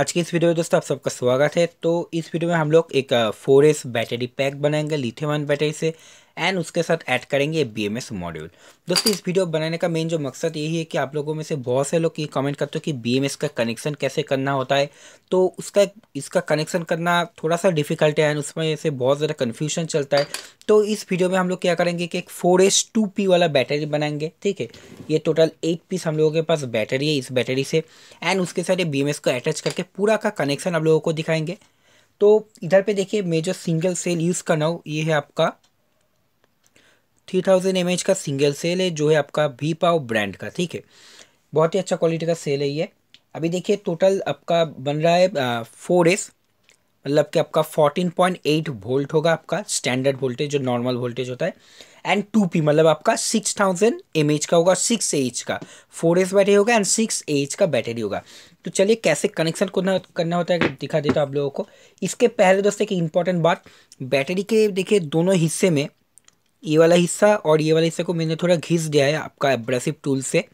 आज की इस वीडियो में दोस्तों आप सबका स्वागत है तो इस वीडियो में हम लोग एक फोर एस बैटरी पैक बनाएंगे लिथियम बैटरी से एंड उसके साथ ऐड करेंगे बी एम एस मॉड्यूल दोस्तों इस वीडियो बनाने का मेन जो मकसद यही है कि आप लोगों में से बहुत से लोग ये कमेंट करते हो कि बी एम एस का कनेक्शन कैसे करना होता है तो उसका इसका कनेक्शन करना थोड़ा सा डिफिकल्ट है एंड उसमें से बहुत ज़्यादा कन्फ्यूजन चलता है तो इस वीडियो में हम लोग क्या करेंगे कि एक फोर एस टू पी वाला बैटरी बनाएंगे ठीक है ये टोटल एट पीस हम लोगों के पास बैटरी है इस बैटरी से एंड उसके साथ ये बी एम एस को अटैच करके पूरा का कनेक्शन आप लोगों को दिखाएंगे तो इधर पे देखिए मैं जो सिंगल सेल यूज़ करना हूँ ये है आपका थ्री थाउजेंड एम का सिंगल सेल है जो है आपका वी ब्रांड का ठीक है बहुत ही अच्छा क्वालिटी का सेल है ये अभी देखिए टोटल आपका बन रहा है फोर एस मतलब कि आपका 14.8 वोल्ट होगा आपका स्टैंडर्ड वोल्टेज जो नॉर्मल वोल्टेज होता है एंड टू पी मतलब आपका 6000 थाउजेंड एम एच का होगा 6 एच का फोर एच बैटरी होगा एंड 6 एच का बैटरी होगा तो चलिए कैसे कनेक्शन करना करना होता है दिखा देता हूँ आप लोगों को इसके पहले दोस्तों एक इंपॉर्टेंट बात बैटरी के देखिए दोनों हिस्से में ये वाला हिस्सा और ये वाला हिस्सा को मैंने थोड़ा घिस दिया है आपका एब्रेसिव टूल से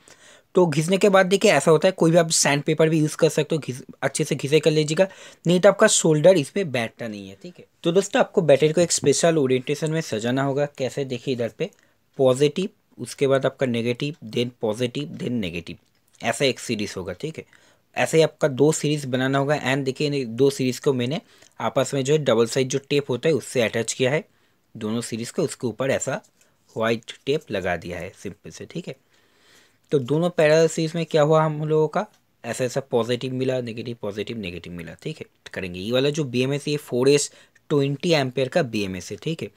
तो घिसने के बाद देखिए ऐसा होता है कोई भी आप सैंड पेपर भी यूज़ कर सकते हो घिस अच्छे से घिसे कर लीजिएगा नहीं तो आपका शोल्डर इस पर बैठना नहीं है ठीक है तो दोस्तों आपको बैटरी को एक स्पेशल ओरिएंटेशन में सजाना होगा कैसे देखिए इधर पे पॉजिटिव उसके बाद आपका negative then positive then negative ऐसा एक सीरीज़ होगा ठीक है ऐसे ही आपका दो सीरीज़ बनाना होगा एंड देखिए दो सीरीज़ को मैंने आपस में जो है डबल साइज जो टेप होता है उससे अटैच किया है दोनों सीरीज़ के उसके ऊपर ऐसा वाइट टेप लगा दिया है सिंपल से ठीक है तो दोनों पैरल सीरीज में क्या हुआ हम लोगों का ऐसा ऐसा पॉजिटिव मिला नेगेटिव पॉजिटिव नेगेटिव मिला ठीक है करेंगे ये वाला जो बी एम एस ये फोर एस ट्वेंटी एमपेयर का बी एम एस है ठीक है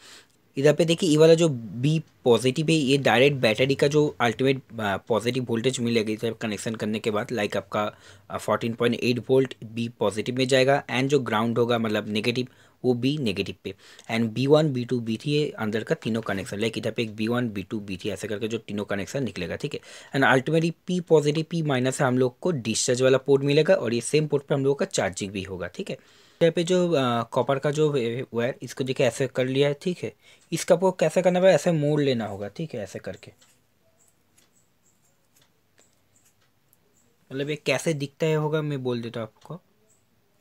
इधर पे देखिए ये वाला जो बी पॉजिटिव है ये डायरेक्ट बैटरी का जो अल्टीमेट पॉजिटिव वोल्टेज मिलेगा इधर कनेक्शन करने के बाद लाइक आपका fourteen point eight volt B positive में जाएगा एंड जो ग्राउंड होगा मतलब नेगेटिव वो बी नेगेटिव पे and B one B two B three अंदर का तीनों कनेक्शन लाइक इधर पे एक B one B two B three ऐसा करके जो तीनों कनेक्शन निकलेगा ठीक है and ultimately P positive P minus है हम लोग को डिस्चार्ज वाला पोर्ट मिलेगा और ये सेम पोर्ट पर हम लोग का चार्जिंग भी होगा ठीक है यहाँ पे जो कॉपर का जो वायर इसको देखिए ऐसे कर लिया है ठीक है इसका आपको कैसे करना पड़ेगा ऐसे मोड़ लेना होगा ठीक है ऐसे करके मतलब ये कैसे दिखता है होगा मैं बोल देता हूँ आपको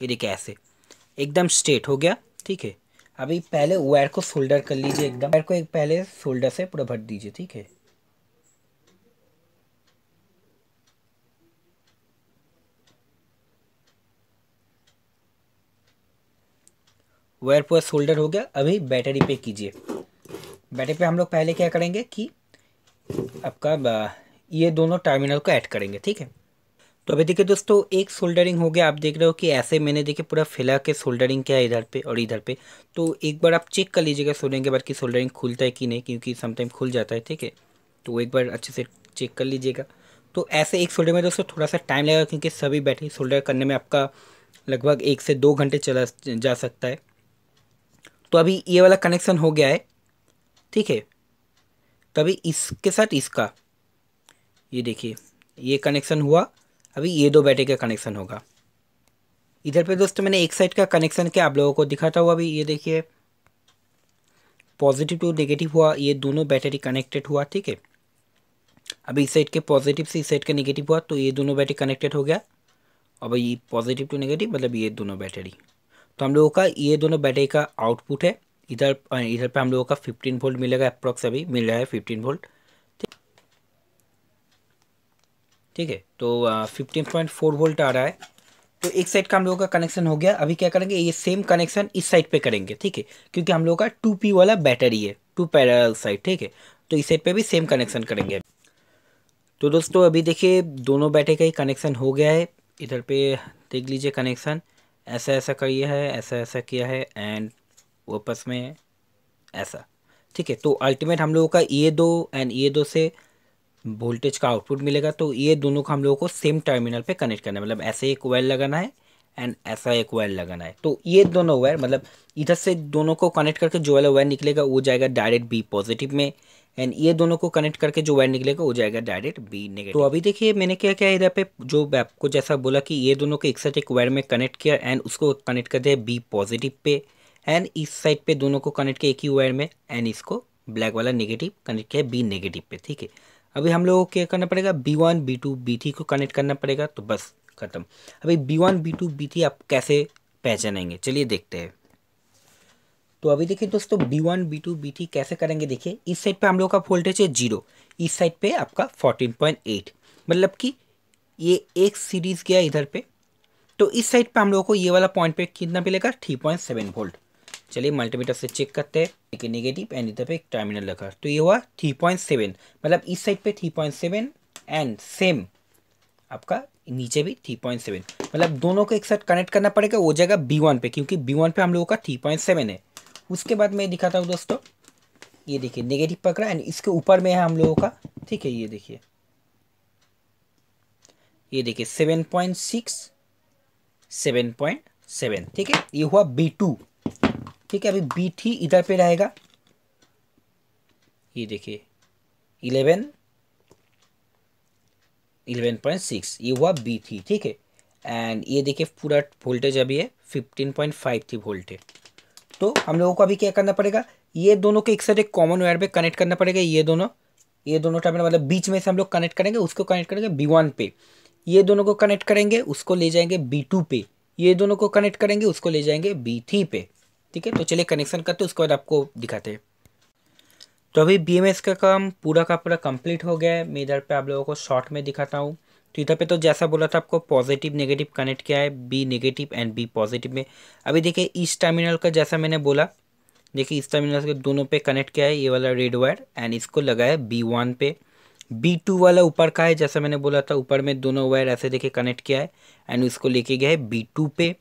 ये देखिए ऐसे एकदम स्ट्रेट हो गया ठीक है अभी पहले वायर को सोल्डर कर लीजिए एकदम वायर को एक पहले सोल्डर से पूरा भर दीजिए ठीक है वायर पूरा सोल्डर हो गया अभी बैटरी पे कीजिए बैटरी पे हम लोग पहले क्या करेंगे कि आपका ये दोनों टर्मिनल को ऐड करेंगे ठीक है तो अभी देखिए दोस्तों एक सोल्डरिंग हो गया आप देख रहे हो कि ऐसे मैंने देखिए पूरा फैला के सोल्डरिंग किया है इधर पे और इधर पे तो एक बार आप चेक कर लीजिएगा सोल्डरिंग के बाद कि सोल्डरिंग खुलता है कि नहीं क्योंकि समटाइम खुल जाता है ठीक है तो एक बार अच्छे से चेक कर लीजिएगा तो ऐसे एक शोल्डर में दोस्तों थोड़ा सा टाइम लगेगा क्योंकि सभी बैठे शोल्डर करने में आपका लगभग एक से दो घंटे चला जा सकता है तो अभी ये वाला कनेक्शन हो गया है ठीक है तभी इसके साथ इसका ये देखिए ये कनेक्शन हुआ अभी ये दो बैटरी का कनेक्शन होगा इधर पे दोस्तों मैंने एक साइड का कनेक्शन के आप लोगों को दिखाता हुआ अभी ये देखिए पॉजिटिव टू नेगेटिव हुआ ये दोनों बैटरी कनेक्टेड हुआ ठीक है अभी इस साइड के पॉजिटिव से इस साइड का नेगेटिव हुआ तो ये दोनों बैटरी कनेक्टेड हो गया और भाई पॉजिटिव टू नेगेटिव मतलब ये दोनों बैटरी तो हम लोगों का ये दोनों बैटरी का आउटपुट है इधर इधर पे हम लोगों का 15 वोल्ट मिलेगा अप्रॉक्स अभी मिल रहा है 15 वोल्ट ठीक है तो फिफ्टीन पॉइंट फोर वोल्ट आ रहा है तो एक साइड का हम लोगों का कनेक्शन हो गया अभी क्या करेंगे ये सेम कनेक्शन इस साइड पे करेंगे ठीक है क्योंकि हम लोग का टू पी वाला बैटरी है टू पैरल साइड ठीक है तो इस साइड पे भी सेम कनेक्शन करेंगे तो दोस्तों अभी देखिए दोनों बैटरी का ही कनेक्शन हो गया है इधर पे देख लीजिए कनेक्शन ऐसा ऐसा किया है ऐसा ऐसा किया है एंड वापस में ऐसा ठीक है तो अल्टीमेट हम लोगों का ये दो एंड ये दो से वोल्टेज का आउटपुट मिलेगा तो ये दोनों को हम लोगों को सेम टर्मिनल पे कनेक्ट करना है मतलब ऐसे एक वायर लगाना है एंड ऐसा एक वायर लगाना है तो ये दोनों वायर मतलब इधर से दोनों को कनेक्ट करके जो वाला वायर निकलेगा वो जाएगा डायरेक्ट बी पॉजिटिव में एंड ये दोनों को कनेक्ट करके जो वायर निकलेगा वो जाएगा डायरेक्ट बी नेगेटिव तो अभी देखिए मैंने क्या क्या इधर पे जो आपको जैसा बोला कि ये दोनों को एक साथ एक वायर में कनेक्ट किया एंड उसको कनेक्ट कर दिया बी पॉजिटिव पे एंड इस साइड पे दोनों को कनेक्ट किया एक ही वायर में एंड इसको ब्लैक वाला नेगेटिव कनेक्ट किया बी नेगेटिव पे ठीक है अभी हम लोगों को क्या करना पड़ेगा B one B two B three को कनेक्ट करना पड़ेगा तो बस ख़त्म अभी B one B two B three आप कैसे पहचानेंगे चलिए देखते हैं तो अभी देखिए दोस्तों B one B two B three कैसे करेंगे देखिए इस साइड पे हम लोग का वोल्टेज है जीरो इस साइड पे आपका फोर्टीन पॉइंट एट मतलब कि ये एक सीरीज गया इधर पे तो इस साइड पे हम लोगों को ये वाला पॉइंट पे कितना मिलेगा थ्री पॉइंट सेवन वोल्ट चलिए मल्टीमीटर से चेक करते हैं कि नेगेटिव एंड इधर पे एक टर्मिनल रखा तो ये हुआ थ्री पॉइंट सेवन मतलब इस साइड पे three point seven and same आपका नीचे भी थ्री पॉइंट सेवन मतलब दोनों को एक साथ कनेक्ट करना पड़ेगा वो जाएगा बी वन पे क्योंकि बी वन पे हम लोगों का थ्री पॉइंट सेवन है उसके बाद मैं दिखाता हूँ दोस्तों ये देखिए नेगेटिव पकड़ा एंड इसके ऊपर में है हम लोगों का ठीक है ये देखिए ये देखिए seven point six seven point seven ठीक है ये हुआ बी टू ठीक है अभी बी थी इधर पे रहेगा ये देखिए इलेवन इलेवन पॉइंट सिक्स ये हुआ बी थी ठीक है एंड ये देखिए पूरा वोल्टेज अभी है फिफ्टीन पॉइंट फाइव थी वोल्टेज तो हम लोगों को अभी क्या करना पड़ेगा ये दोनों को एक साथ एक कॉमन वायर पे कनेक्ट करना पड़ेगा ये दोनों ये दोनों टाइम मतलब बीच में से हम लोग कनेक्ट करेंगे उसको कनेक्ट करेंगे बी वन पे ये दोनों को कनेक्ट करेंगे उसको ले जाएंगे बी टू पे ये दोनों को कनेक्ट करेंगे उसको ले जाएंगे बी थ्री पे ठीक है तो चलिए कनेक्शन करते हैं उसके बाद आपको दिखाते हैं तो अभी बी का काम पूरा का पूरा कंप्लीट हो गया है मैं इधर पे आप लोगों को शॉर्ट में दिखाता हूँ तो इधर पे तो जैसा बोला था आपको पॉजिटिव नेगेटिव कनेक्ट किया है B negative and B positive में अभी देखिए इस टर्मिनल का जैसा मैंने बोला देखिए इस टर्मिनल के दोनों पे कनेक्ट किया है ये वाला रेड वायर एंड इसको लगाया बी वन पे बी टू वाला ऊपर का है जैसा मैंने बोला था ऊपर में दोनों वायर ऐसे देखिए कनेक्ट किया है एंड उसको लेके गया है बी टू पे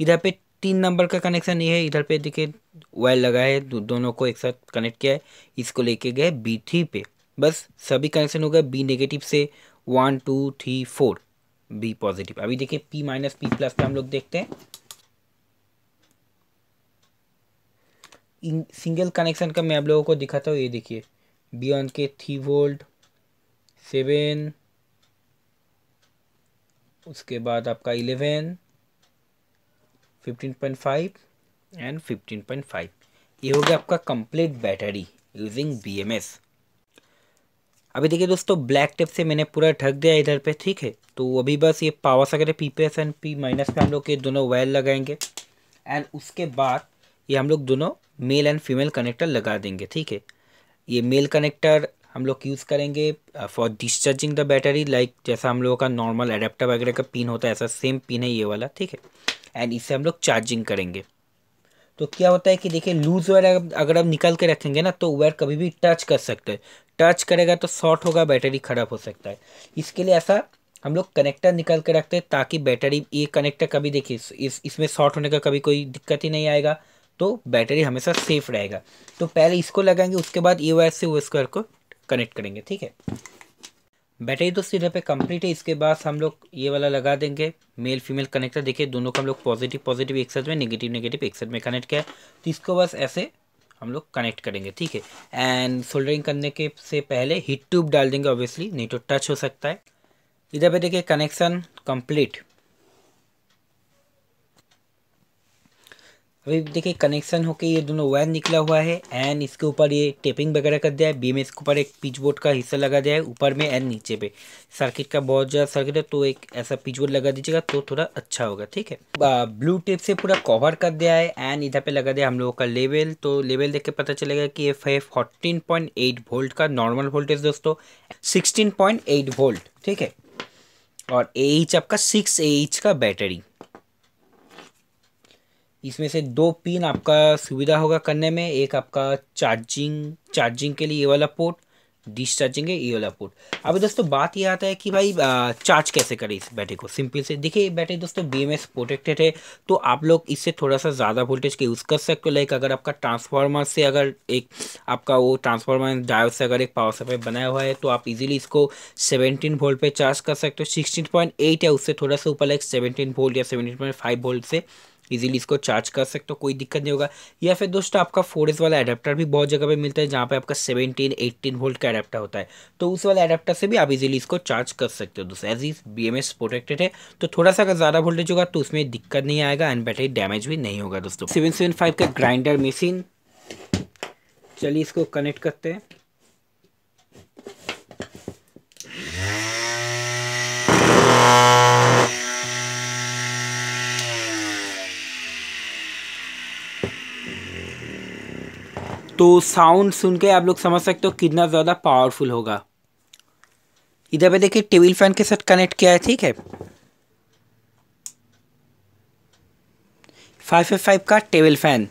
इधर पे तीन नंबर का कनेक्शन ये है इधर पे देखिए वायर लगा है दो, दोनों को एक साथ कनेक्ट किया है इसको लेके गए बी थ्री पे बस सभी कनेक्शन हो गए बी नेगेटिव से one two three four B positive अभी देखिए पी माइनस पी प्लस पे हम लोग देखते हैं इन सिंगल कनेक्शन का मैं आप लोगों को दिखाता हूँ ये देखिए बी ऑन के थ्री वोल्ट सेवन उसके बाद आपका इलेवन 15.5 एंड 15.5 ये हो गया आपका कंप्लीट बैटरी यूजिंग बीएमएस अभी देखिए दोस्तों ब्लैक टेप से मैंने पूरा ढक दिया इधर पे ठीक है तो अभी बस ये पावर सगरे P P S and P minus पे हम लोग ये दोनों वायर लगाएंगे एंड उसके बाद ये हम लोग दोनों मेल एंड फीमेल कनेक्टर लगा देंगे ठीक है ये मेल कनेक्टर हम लोग यूज़ करेंगे for discharging the battery like जैसा हम लोगों का नॉर्मल अडेप्टर वगैरह का पिन होता है ऐसा सेम पिन है ये वाला ठीक है एंड इसे हम लोग चार्जिंग करेंगे तो क्या होता है कि देखिए लूज़ वायर अगर हम निकल के रखेंगे ना तो वायर कभी भी टच कर सकते हैं टच करेगा तो शॉर्ट होगा बैटरी ख़राब हो सकता है इसके लिए ऐसा हम लोग कनेक्टर निकल के रखते हैं ताकि बैटरी ये कनेक्टर कभी देखिए इस इसमें शॉर्ट होने का कभी कोई दिक्कत ही नहीं आएगा तो बैटरी हमेशा सेफ रहेगा तो पहले इसको लगाएंगे उसके बाद ये वायर से वो स्क्वायर को कनेक्ट करेंगे ठीक है बैटरी तो इधर पे कंप्लीट है इसके बाद हम लोग ये वाला लगा देंगे मेल फीमेल कनेक्टर देखिए दोनों को हम लोग पॉजिटिव पॉजिटिव एक साथ में नेगेटिव नेगेटिव एक साथ में कनेक्ट किया है तो इसको बस ऐसे हम लोग कनेक्ट करेंगे ठीक है एंड सोल्डरिंग करने के से पहले हीट ट्यूब डाल देंगे ऑब्वियसली नहीं तो टच हो सकता है इधर पे देखिए कनेक्शन कंप्लीट अभी देखिए कनेक्शन होके ये दोनों वायर निकला हुआ है एंड इसके ऊपर ये टेपिंग वगैरह कर दिया है बी में इसके ऊपर एक पिच बोर्ड का हिस्सा लगा दिया है ऊपर में एंड नीचे पे सर्किट का बहुत ज़्यादा सर्किट है तो एक ऐसा पिच बोर्ड लगा दीजिएगा तो थोड़ा अच्छा होगा ठीक है ब्लू टेप से पूरा कवर कर दिया है एंड इधर पर लगा दिया हम लोगों का लेवल तो लेवल देख के पता चलेगा कि ये है फोर्टीन वोल्ट का नॉर्मल वोल्टेज दोस्तों सिक्सटीन वोल्ट ठीक है और ए एच आपका सिक्स ए एच का बैटरी इसमें से दो पिन आपका सुविधा होगा करने में एक आपका चार्जिंग चार्जिंग के लिए ये वाला पोर्ट डिस्चार्जिंग है ये वाला पोर्ट अब दोस्तों बात ये आता है कि भाई चार्ज कैसे करें इस बैटरी को सिंपल से देखिए ये बैटरी दोस्तों बी प्रोटेक्टेड है तो आप लोग इससे थोड़ा सा ज़्यादा वोल्टेज के यूज़ कर सकते हो लाइक अगर आपका ट्रांसफार्मर से अगर एक आपका वो ट्रांसफार्मर डायोड से अगर एक पावर सप्लाई बनाया हुआ है तो आप इजीली इसको सेवनटीन वोल्ट पर चार्ज कर सकते हो सिक्सटीन पॉइंट एट है उससे थोड़ा सा ऊपर लाइक सेवनटीन वोल्ट या सेवनटीन पॉइंट फाइव वोल्ट से इजीली इसको चार्ज कर सकते हो कोई दिक्कत नहीं होगा या फिर दोस्तों आपका फोर वाला एडाप्टर भी बहुत जगह पे मिलता है जहाँ पे आपका सेवनटीन एट्टीन वोल्ट का एडाप्टर होता है तो उस वाले एडाप्टर से भी आप इजीली इसको चार्ज कर सकते हो दोस्तों एज इज बी प्रोटेक्टेड है तो थोड़ा सा अगर ज़्यादा वोल्टेज होगा तो उसमें दिक्कत नहीं आएगा एंड बैटरी डैमेज भी नहीं होगा दोस्तों सेवन का ग्राइंडर मशीन चलिए इसको कनेक्ट करते हैं तो साउंड सुन के आप लोग समझ सकते हो कितना ज़्यादा पावरफुल होगा इधर पे देखिए टेबल फैन के साथ कनेक्ट किया है ठीक है फाइव फाइव का टेबल फैन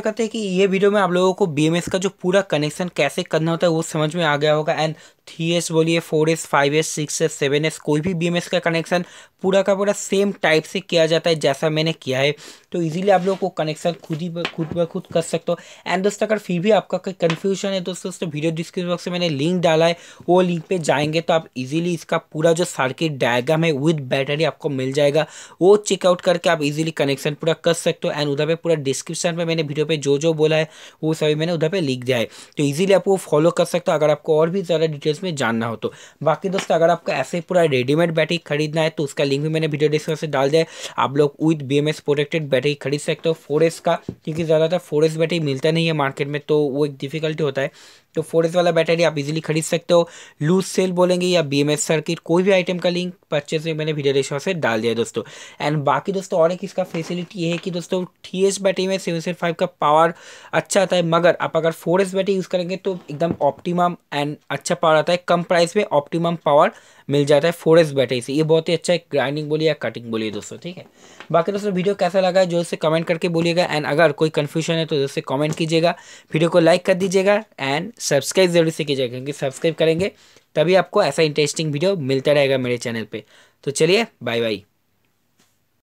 करते हैं कि ये वीडियो में आप लोगों को बी का जो पूरा कनेक्शन कैसे करना होता है वो समझ में आ गया होगा एंड थ्री एस बोलिए four S five S six S seven S कोई भी बी का कनेक्शन पूरा का पूरा सेम टाइप से किया जाता है जैसा मैंने किया है तो इजीली आप लोग को कनेक्शन खुद ही खुद ब खुद कर सकते हो एंड दोस्तों अगर फिर भी आपका कोई कन्फ्यूजन है दोस्तों तो वीडियो डिस्क्रिप्शन बॉक्स में मैंने लिंक डाला है वो लिंक पर जाएंगे तो आप इजिली इसका पूरा जो सर्किट डायग्राम है विथ बैटरी आपको मिल जाएगा वो चेकआउट करके आप इजिली कनेक्शन पूरा कर सकते हो एंड उधर पर पूरा डिस्क्रिप्शन पर मैंने वीडियो पर जो जो बोला है वो सभी मैंने उधर पर लिख दिया है तो ईज़िली आप वो फॉलो कर सकते हो अगर आपको और भी ज़्यादा डिटेल्स इसमें जानना हो तो बाकी दोस्तों अगर आपको ऐसे पूरा रेडीमेड बैटरी खरीदना है तो उसका लिंक भी मैंने वीडियो डिस्क्रिप्शन डाल दिया आप लोग विद बी प्रोटेक्टेड बैटरी खरीद सकते हो फोर का क्योंकि ज़्यादातर फोर बैटरी मिलता नहीं है मार्केट में तो वो एक डिफिकल्टी होता है तो एस वाला बैटरी आप इजीली खरीद सकते हो लूज सेल बोलेंगे या बी एम एस सर्किट कोई भी आइटम का लिंक परचेज में मैंने वीडियो डिस्क्रिप्शन से डाल दिया दोस्तों एंड बाकी दोस्तों और एक इसका फैसिलिटी ये है कि दोस्तों टी एस बैटरी में सेवन सेवन फाइव का पावर अच्छा आता है मगर आप अगर फोर एस बैटरी यूज़ करेंगे तो एकदम ऑप्टिमम एंड अच्छा पावर आता है कम प्राइस में ऑप्टिमम पावर मिल जाता है फोरेस्ट बैटरी से ये बहुत ही अच्छा है ग्राइंडिंग बोलिए या कटिंग बोलिए दोस्तों ठीक है बाकी दोस्तों वीडियो कैसा लगा है जो इसे कमेंट करके बोलिएगा एंड अगर कोई कन्फ्यूजन है तो जैसे कमेंट कीजिएगा वीडियो को लाइक कर दीजिएगा एंड सब्सक्राइब जरूर से कीजिएगा क्योंकि सब्सक्राइब करेंगे तभी आपको ऐसा इंटरेस्टिंग वीडियो मिलता रहेगा मेरे चैनल पर तो चलिए बाय बाय